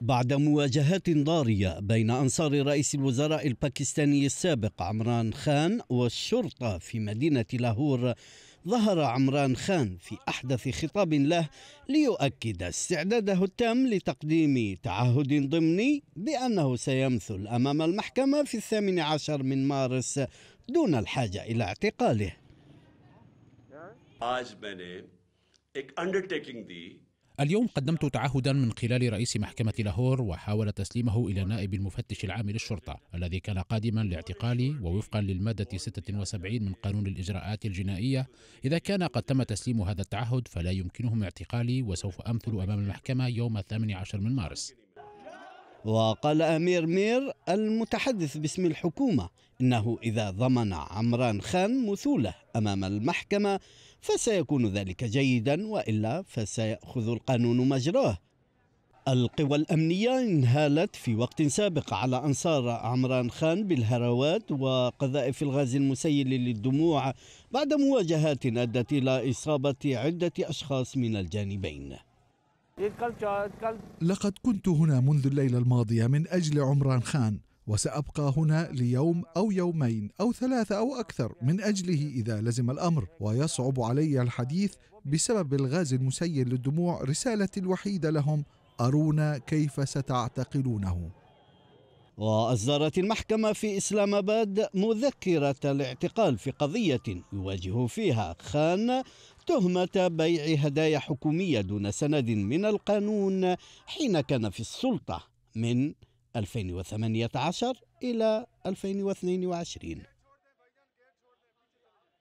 بعد مواجهات ضارية بين أنصار رئيس الوزراء الباكستاني السابق عمران خان والشرطة في مدينة لاهور ظهر عمران خان في أحدث خطاب له ليؤكد استعداده التام لتقديم تعهد ضمني بأنه سيمثل أمام المحكمة في الثامن عشر من مارس دون الحاجة إلى اعتقاله. اليوم قدمت تعهدا من خلال رئيس محكمة لاهور وحاول تسليمه إلى نائب المفتش العام للشرطة الذي كان قادما لاعتقالي ووفقا للمادة 76 من قانون الإجراءات الجنائية إذا كان قد تم تسليم هذا التعهد فلا يمكنهم اعتقالي وسوف أمثل أمام المحكمة يوم 18 من مارس وقال أمير مير المتحدث باسم الحكومة إنه إذا ضمن عمران خان مثوله أمام المحكمة فسيكون ذلك جيدا وإلا فسيأخذ القانون مجراه القوى الأمنية انهالت في وقت سابق على أنصار عمران خان بالهروات وقذائف الغاز المسيل للدموع بعد مواجهات أدت إلى إصابة عدة أشخاص من الجانبين لقد كنت هنا منذ الليلة الماضية من أجل عمران خان وسأبقى هنا ليوم أو يومين أو ثلاثة أو أكثر من أجله إذا لزم الأمر ويصعب علي الحديث بسبب الغاز المسيل للدموع رسالتي الوحيدة لهم أرونا كيف ستعتقلونه وأصدرت المحكمة في إسلام آباد مذكرة الاعتقال في قضية يواجه فيها خان تهمة بيع هدايا حكومية دون سند من القانون حين كان في السلطة من 2018 إلى 2022